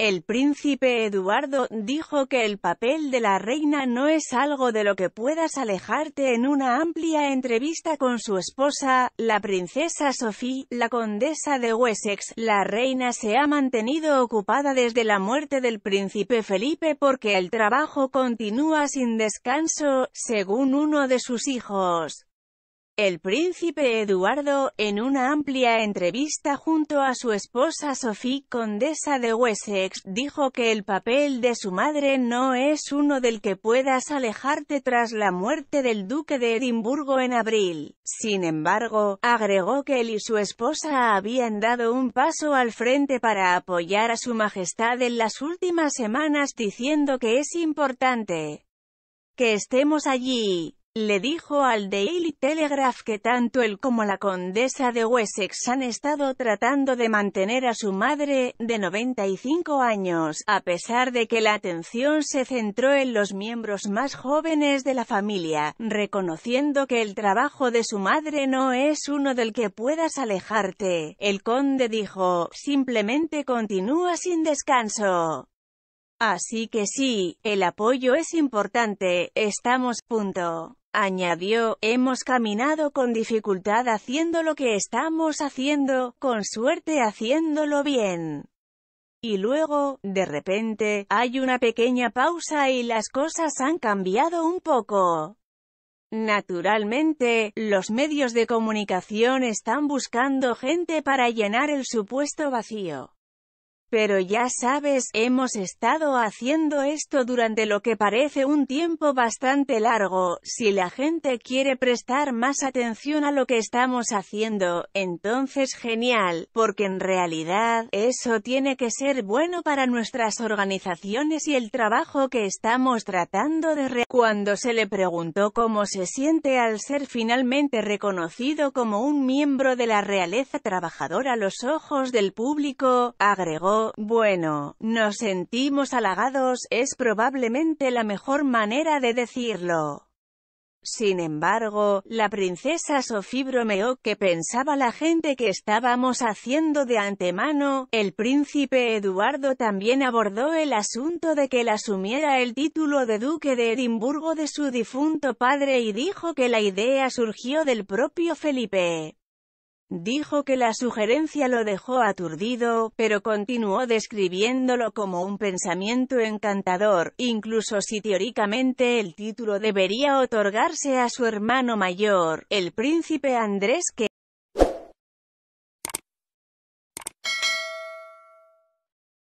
El príncipe Eduardo dijo que el papel de la reina no es algo de lo que puedas alejarte en una amplia entrevista con su esposa, la princesa Sophie, la condesa de Wessex. La reina se ha mantenido ocupada desde la muerte del príncipe Felipe porque el trabajo continúa sin descanso, según uno de sus hijos. El príncipe Eduardo, en una amplia entrevista junto a su esposa Sophie, condesa de Wessex, dijo que el papel de su madre no es uno del que puedas alejarte tras la muerte del duque de Edimburgo en abril. Sin embargo, agregó que él y su esposa habían dado un paso al frente para apoyar a su majestad en las últimas semanas diciendo que es importante que estemos allí le dijo al Daily Telegraph que tanto él como la condesa de Wessex han estado tratando de mantener a su madre, de 95 años, a pesar de que la atención se centró en los miembros más jóvenes de la familia, reconociendo que el trabajo de su madre no es uno del que puedas alejarte. El conde dijo, simplemente continúa sin descanso. Así que sí, el apoyo es importante, estamos, punto. Añadió, hemos caminado con dificultad haciendo lo que estamos haciendo, con suerte haciéndolo bien. Y luego, de repente, hay una pequeña pausa y las cosas han cambiado un poco. Naturalmente, los medios de comunicación están buscando gente para llenar el supuesto vacío. Pero ya sabes, hemos estado haciendo esto durante lo que parece un tiempo bastante largo, si la gente quiere prestar más atención a lo que estamos haciendo, entonces genial, porque en realidad, eso tiene que ser bueno para nuestras organizaciones y el trabajo que estamos tratando de realizar. Cuando se le preguntó cómo se siente al ser finalmente reconocido como un miembro de la realeza trabajadora a los ojos del público, agregó, bueno, nos sentimos halagados, es probablemente la mejor manera de decirlo. Sin embargo, la princesa Sophie bromeó que pensaba la gente que estábamos haciendo de antemano, el príncipe Eduardo también abordó el asunto de que él asumiera el título de duque de Edimburgo de su difunto padre y dijo que la idea surgió del propio Felipe. Dijo que la sugerencia lo dejó aturdido, pero continuó describiéndolo como un pensamiento encantador, incluso si teóricamente el título debería otorgarse a su hermano mayor, el príncipe Andrés que